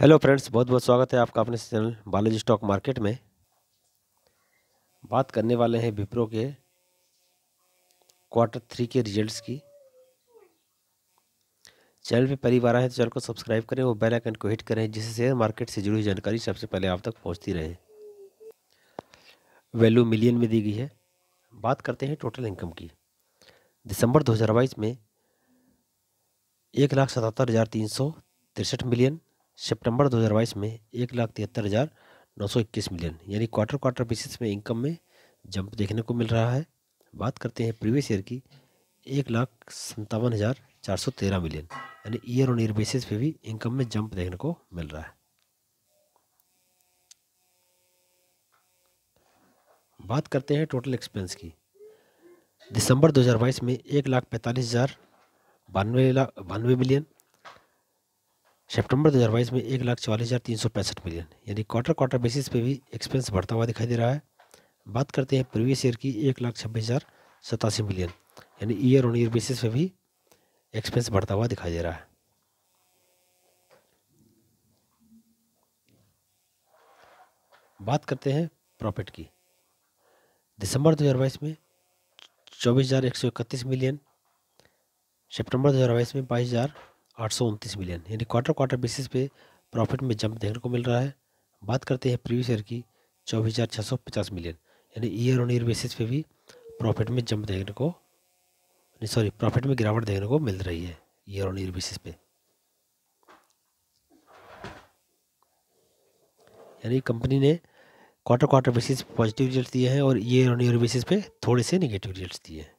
hello friends बहुत बहुत स्वागत है आपका अपने चैनल बालाजी स्टॉक मार्केट में बात करने वाले हैं विप्रो के क्वार्टर थ्री के रिजल्ट्स की चैनल पे पहली बार आए तो चैनल को सब्सक्राइब करें और बेल आइकन को हिट करें जिससे शेयर मार्केट से जुड़ी जानकारी सबसे पहले आप तक पहुंचती रहे वैल्यू मिलियन में दी गई है बात करते हैं टोटल इनकम की दिसंबर दो में एक लाख सतहत्तर हज़ार तीन सौ तिरसठ मिलियन सितंबर 2022 में एक लाख तिहत्तर हज़ार नौ सौ इक्कीस मिलियन यानी क्वार्टर क्वार्टर बेसिस में इनकम में जंप देखने को मिल रहा है बात करते हैं प्रीवियस ईयर की एक लाख संतावन हज़ार चार सौ तेरह मिलियन यानी ईयर ऑन ईयर बेसिस पे भी इनकम में जंप देखने को मिल रहा है बात करते हैं टोटल एक्सपेंस की दिसंबर 2022 में एक लाख पैंतालीस हज़ार बानवे लाख बानवे मिलियन सितंबर 2022 में एक लाख चवालीस हज़ार तीन सौ पैंसठ मिलियन यानी क्वार्टर क्वार्टर बेसिस पे भी एक्सपेंस बढ़ता हुआ दिखाई दे रहा है बात करते हैं प्रीवियस ईयर की एक लाख छब्बीस हज़ार सतासी मिलियन यानी ईयर ऑन ईयर बेसिस पे भी एक्सपेंस बढ़ता हुआ दिखाई दे रहा है बात करते हैं प्रॉफिट की दिसंबर दो में चौबीस हज़ार एक सौ इकतीस मिलियन सेप्टेम्बर दो में बाईस हज़ार आठ मिलियन यानी क्वार्टर क्वार्टर बेसिस पे प्रॉफिट में जंप देखने को मिल रहा है बात करते हैं प्रीवियस ईयर की चौबीस मिलियन यानी ईयर ऑन ईयर बेसिस पे भी प्रॉफिट में जंप देखने को सॉरी प्रॉफिट में गिरावट देखने को मिल रही है ईयर ऑन ईयर बेसिस पे यानी कंपनी ने quarter quarter basis positive result दिए हैं और ईयर ऑन ईयर बेसिस पे थोड़े से निगेटिव रिजल्ट दिए हैं